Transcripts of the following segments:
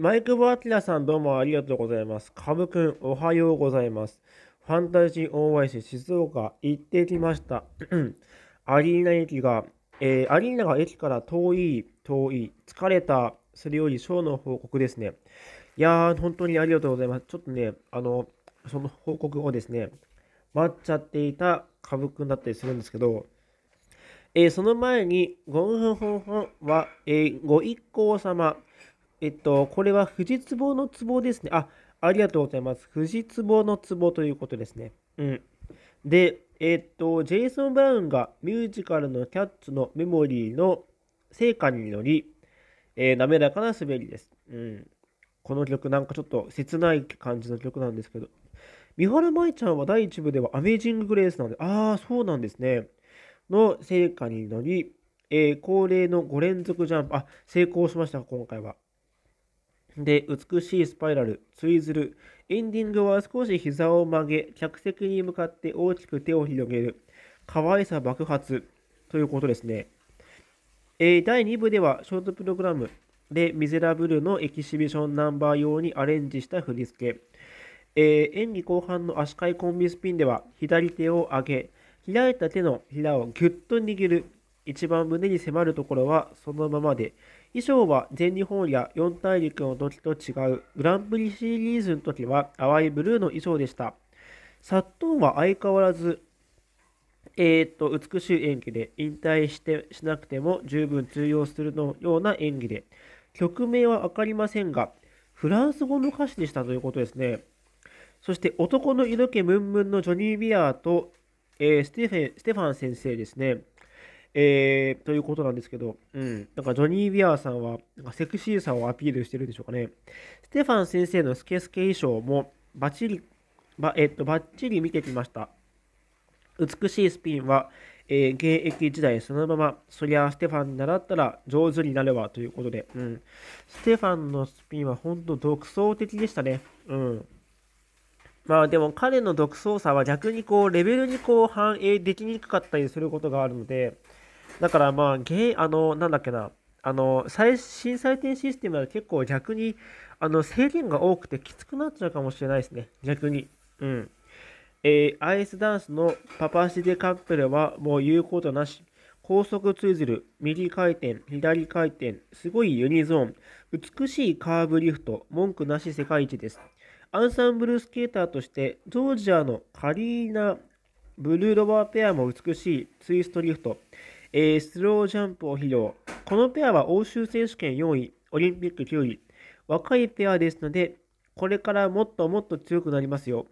マイクボアキラさんどうもありがとうございます。カブくんおはようございます。ファンタジー大林静岡行ってきました。アリーナ駅が、えー、アリーナが駅から遠い遠い疲れたそれよりショーの報告ですね。いやー、本当にありがとうございます。ちょっとね、あの、その報告をですね、待っちゃっていたカブくんだったりするんですけど、えー、その前に、ゴンフンフンフンは、えー、ご一行様、えっと、これは藤壺の壺ですね。あ、ありがとうございます。藤壺の壺ということですね。うん。で、えっと、ジェイソン・ブラウンがミュージカルのキャッツのメモリーの成果により、えー、滑らかな滑りです。うん。この曲なんかちょっと切ない感じの曲なんですけど、三原舞ちゃんは第1部ではアメージング・グレースなんで、ああ、そうなんですね。の成果に乗り、えー、恒例の5連続ジャンプ、あ、成功しました、今回は。で、美しいスパイラル、ツイズル。エンディングは少し膝を曲げ、客席に向かって大きく手を広げる。可愛さ爆発ということですね。えー、第2部ではショートプログラムでミゼラブルのエキシビションナンバー用にアレンジした振り付け。えー、演技後半の足換えコンビスピンでは左手を上げ、開いた手のひらをぎゅっと握る。一番胸に迫るところはそのままで。衣装は全日本や4大陸の時と違うグランプリシリーズの時は淡いブルーの衣装でした。サットンは相変わらず、えー、っと、美しい演技で引退してしなくても十分通用するのような演技で、曲名は分かりませんが、フランス語の歌詞でしたということですね。そして男の色気ムンムンのジョニー・ビアーと、えー、ステフェンステファン先生ですね。えー、ということなんですけど、うん、なんかジョニー・ウィアーさんは、なんかセクシーさをアピールしてるんでしょうかね。ステファン先生のスケスケ衣装もバッチリ、ばえっと、バッチリ見てきました。美しいスピンは、えー、現役時代そのまま、そりゃステファンに習ったら上手になるわということで、うん、ステファンのスピンは本当独創的でしたね。うん。まあでも彼の独創さは逆にこうレベルにこう反映できにくかったりすることがあるので、だからまあ、ゲイ、あの、なんだっけな、あの、最新採点システムは結構逆に、あの、制限が多くてきつくなっちゃうかもしれないですね。逆に。うん。えー、アイスダンスのパパシデカップルはもう言うことなし。高速ツイ右回転、左回転、すごいユニゾーン、美しいカーブリフト、文句なし世界一です。アンサンブルスケーターとして、ジョージアのカリーナ・ブルーロバーペアも美しいツイストリフト、えー、スロージャンプを披露。このペアは欧州選手権4位、オリンピック9位。若いペアですので、これからもっともっと強くなりますよ。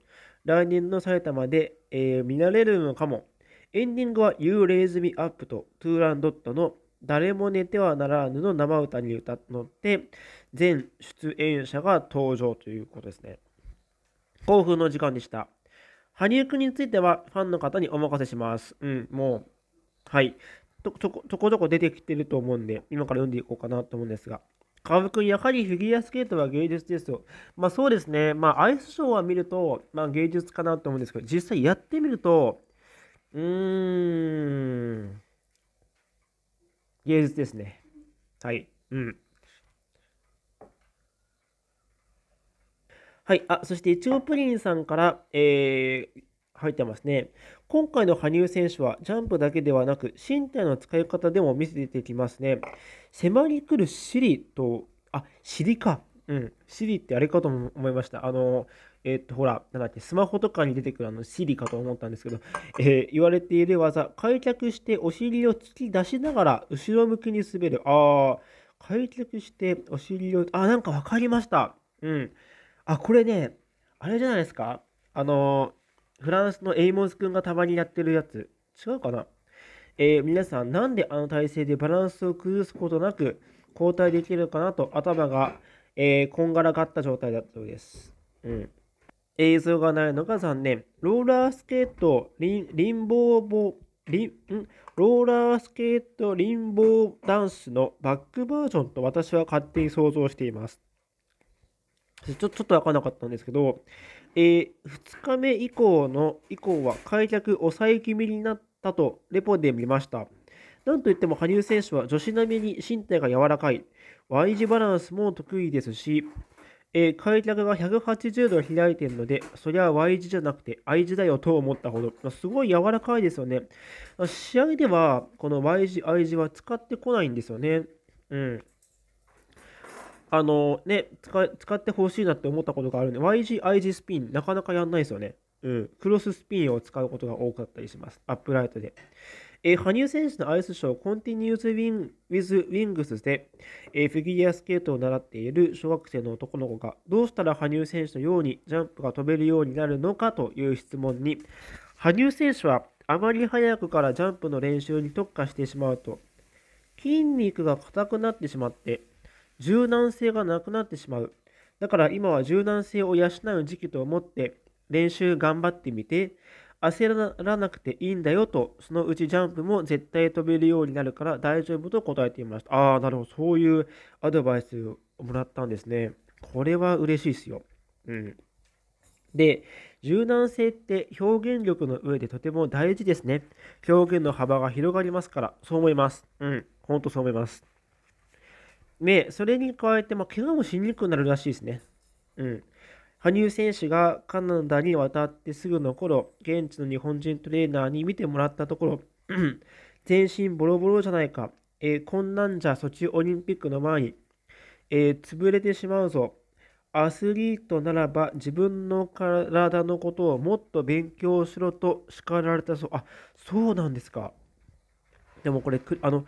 来年の埼玉で、えー、見られるのかも。エンディングは You Raise Me Up とトゥーランドットの誰も寝てはならぬの生歌に歌って、全出演者が登場ということですね。興奮の時間でした。羽生くんについてはファンの方にお任せします。うん、もう、はい。ととことこ出てきてると思うんで、今から読んでいこうかなと思うんですが。川くん、やはりフィギュアスケートは芸術ですよ。まあそうですね。まあアイスショーは見ると、まあ芸術かなと思うんですけど、実際やってみると、うーん、芸術ですね。はい。うん。はい。あ、そして、いちごプリンさんから、えー、入ってますね。今回の羽生選手はジャンプだけではなく身体の使い方でも見せてきますね。迫り来る尻と、あ、尻か。うん、尻ってあれかと思いました。あの、えっと、ほら、なんだっけ、スマホとかに出てくるあの Siri かと思ったんですけど、えー、言われている技、開脚してお尻を突き出しながら後ろ向きに滑る。ああ、開脚してお尻を、あ、なんか分かりました。うん。あ、これね、あれじゃないですかあのー、フランスのエイモズ君がたまにやってるやつ。違うかなえー、皆さん、なんであの体勢でバランスを崩すことなく交代できるかなと頭が、えー、こんがらがった状態だったようです。うん。映像がないのが残念。ローラースケート、リン、リンボーボリン、ローラースケート、リンボーダンスのバックバージョンと私は勝手に想像しています。ちょちょっとわかんなかったんですけど、えー、2日目以降の以降は開脚抑え気味になったとレポで見ました。なんといっても羽生選手は女子並みに身体が柔らかい、Y 字バランスも得意ですし、えー、開脚が180度開いているので、そりゃ Y 字じゃなくて I 字だよと思ったほど、すごい柔らかいですよね。試合では、この Y 字、I 字は使ってこないんですよね。うん。あのね、使使ってほしいなって思ったことがあるんで、YG、IG スピン、なかなかやんないですよね。うん。クロススピンを使うことが多かったりします。アップライトで。えー、羽生選手のアイスショー、Continues Win with Wings で、えー、フィギュアスケートを習っている小学生の男の子が、どうしたら羽生選手のようにジャンプが飛べるようになるのかという質問に、羽生選手はあまり早くからジャンプの練習に特化してしまうと、筋肉が硬くなってしまって、柔軟性がなくなってしまう。だから今は柔軟性を養う時期と思って練習頑張ってみて、焦らなくていいんだよと、そのうちジャンプも絶対飛べるようになるから大丈夫と答えていました。ああ、なるほど。そういうアドバイスをもらったんですね。これは嬉しいですよ。うん。で、柔軟性って表現力の上でとても大事ですね。表現の幅が広がりますから、そう思います。うん、ほんとそう思います。で、それに加えて、まあ、怪我もしにくくなるらしいですね。うん。羽生選手がカナダに渡ってすぐの頃、現地の日本人トレーナーに見てもらったところ、全身ボロボロじゃないか、えー、こんなんじゃソチオリンピックの前に、えー、潰れてしまうぞ、アスリートならば自分の体のことをもっと勉強しろと叱られたそう。あ、そうなんですか。でもこれ、あの、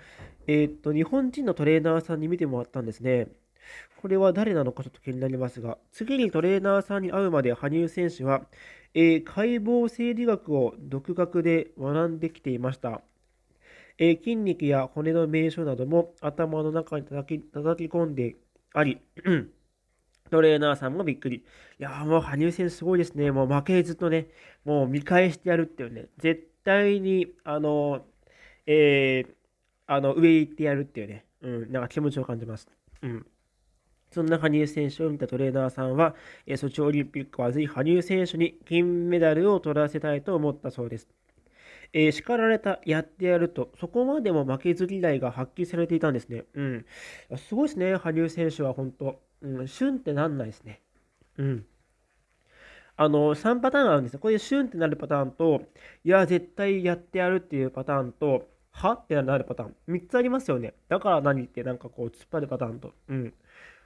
えー、っと、日本人のトレーナーさんに見てもらったんですね。これは誰なのかちょっと気になりますが、次にトレーナーさんに会うまで羽生選手は、えー、解剖生理学を独学で学んできていました。えー、筋肉や骨の名称なども頭の中に叩き叩き込んであり、トレーナーさんもびっくり。いやーもう羽生選手すごいですね。もう負けずっとね、もう見返してやるっていうね、絶対に、あのーえー、あの、上行ってやるっていうね、うん、なんか気持ちを感じます。うん。そんな羽生選手を見たトレーナーさんは、えー、ソチオリンピックはぜひ羽生選手に金メダルを取らせたいと思ったそうです。えー、叱られた、やってやると、そこまでも負けず嫌いが発揮されていたんですね。うん。すごいですね、羽生選手は本当。うん、シュンってなんないですね。うん。あの、3パターンあるんですよ。こういうシュンってなるパターンと、いや、絶対やってやるっていうパターンと、はってなるパターン。3つありますよね。だから何ってなんかこう突っ張るパターンと。うん。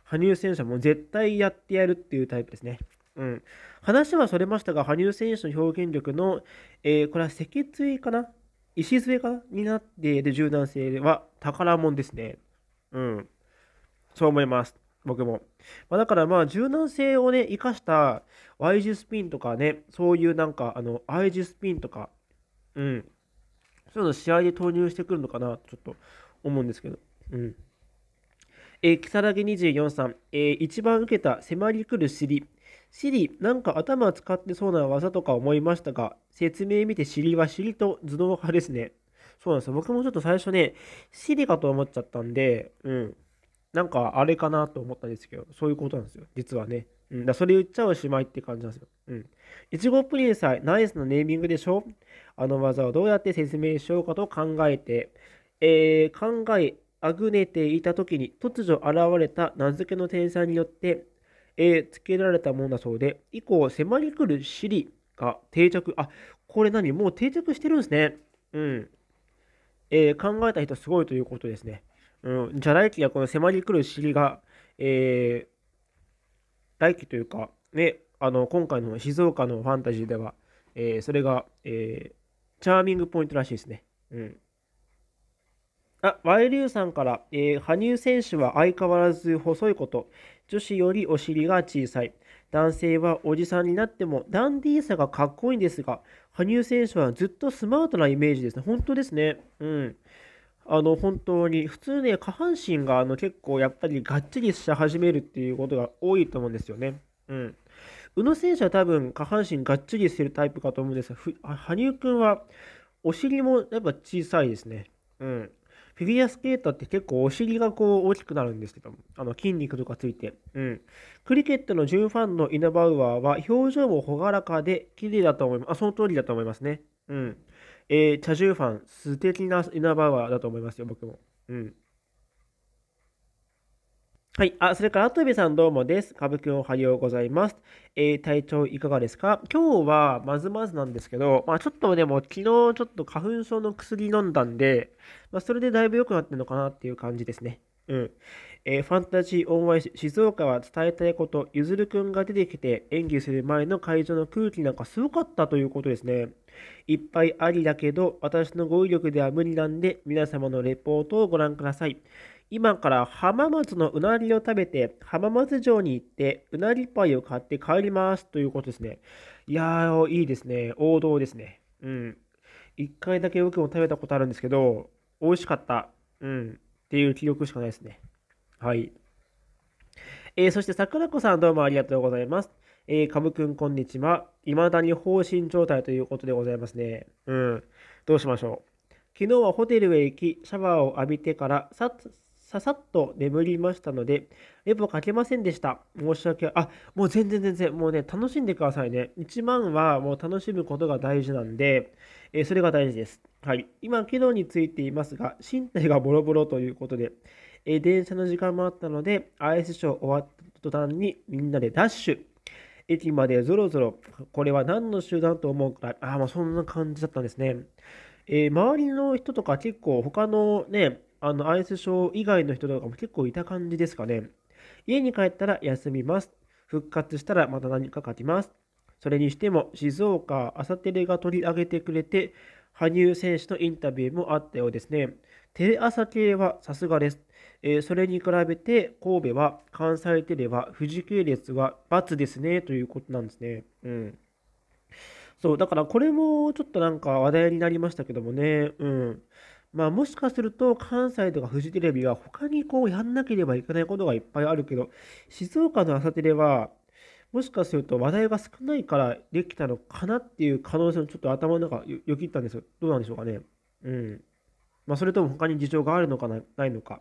羽生選手はもう絶対やってやるっていうタイプですね。うん。話はそれましたが、羽生選手の表現力の、えー、これは脊椎かな礎かなになっている柔軟性は宝物ですね。うん。そう思います。僕も。まあ、だからまあ柔軟性をね、生かした Y 字スピンとかね、そういうなんか、あの、I 字スピンとか、うん。そういうの試合で投入してくるのかなちょっと思うんですけど。うんえー、木更木24さん、えー、一番受けた迫りくる尻。尻、なんか頭使ってそうな技とか思いましたが、説明見て尻は尻と頭脳派ですね。そうなんですよ。僕もちょっと最初ね、尻かと思っちゃったんで、うん。なんかあれかなと思ったんですけど、そういうことなんですよ、実はね。うん、だそれ言っちゃおしまいって感じなんですよ。うん。いちごプリンさえナイスなネーミングでしょあの技をどうやって説明しようかと考えて、えー、考えあぐねていた時に突如現れた名付けの天才によって、えー、付けられたものだそうで、以降迫り来るシリが定着、あ、これ何もう定着してるんですね。うん。えー、考えた人すごいということですね。うん、じゃ来期がこの迫り来る尻が、えー、来期というか、ね、あの今回の静岡のファンタジーでは、えー、それが、えー、チャーミングポイントらしいですね。うん。あ、ワイリュウさんから、えー、羽生選手は相変わらず細いこと、女子よりお尻が小さい、男性はおじさんになってもダンディーさがかっこいいんですが、羽生選手はずっとスマートなイメージですね。本当ですね。うん。あの本当に普通ね下半身があの結構やっぱりがっちりし始めるっていうことが多いと思うんですよね。うん、宇野選手は多分下半身がっちりしてるタイプかと思うんですが羽生君はお尻もやっぱ小さいですね。うん、フィギュアスケートって結構お尻がこう大きくなるんですけどあの筋肉とかついて、うん、クリケットの準ファンのイナバウアーは表情も朗らかで綺麗だと思いますあその通りだと思いますね。うんえー、チャジューファン、素敵なイナバウアーだと思いますよ、僕も。うん。はい。あ、それから、アトビさんどうもです。かぶくんおはようございます。えー、体調いかがですか今日は、まずまずなんですけど、まあちょっとでも、昨日ちょっと花粉症の薬飲んだんで、まあそれでだいぶ良くなってるのかなっていう感じですね。うん。えー、ファンタジー・オン・ワイ静岡は伝えたいこと、ゆずるくんが出てきて演技する前の会場の空気なんかすごかったということですね。いっぱいありだけど、私の語彙力では無理なんで、皆様のレポートをご覧ください。今から浜松のうなりを食べて、浜松城に行って、うなりパイを買って帰りますということですね。いやー、いいですね。王道ですね。うん。一回だけ僕も食べたことあるんですけど、美味しかった。うん。っていう記録しかないですね。はい。えー、そして桜子さんどうもありがとうございます。えー、カムくんこんにちは。未だに放心状態ということでございますね。うん。どうしましょう。昨日はホテルへ行き、シャワーを浴びてから、さっささっと眠りましたので、エポかけませんでした。申し訳あ、もう全然全然、もうね、楽しんでくださいね。1万はもう楽しむことが大事なんで、えー、それが大事です。はい。今、軌道についていますが、身体がボロボロということで、えー、電車の時間もあったので、アイスショー終わった途端にみんなでダッシュ。駅までぞろぞろ、これは何の集団と思うか、ああ、まそんな感じだったんですね。えー、周りの人とか結構他のね、あのアイスショー以外の人とかも結構いた感じですかね。家に帰ったら休みます。復活したらまた何か書きます。それにしても静岡朝テレが取り上げてくれて、羽生選手のインタビューもあったようですね。テレ朝系はさすがです。えー、それに比べて神戸は関西テレは富士系列は×ですねということなんですね。うん。そう、だからこれもちょっとなんか話題になりましたけどもね。うん。まあ、もしかすると関西とかフジテレビは他にこうやんなければいけないことがいっぱいあるけど、静岡の朝テレは、もしかすると話題が少ないからできたのかなっていう可能性をちょっと頭の中よぎったんですよ。どうなんでしょうかね。うん。まあ、それとも他に事情があるのかな、ないのか。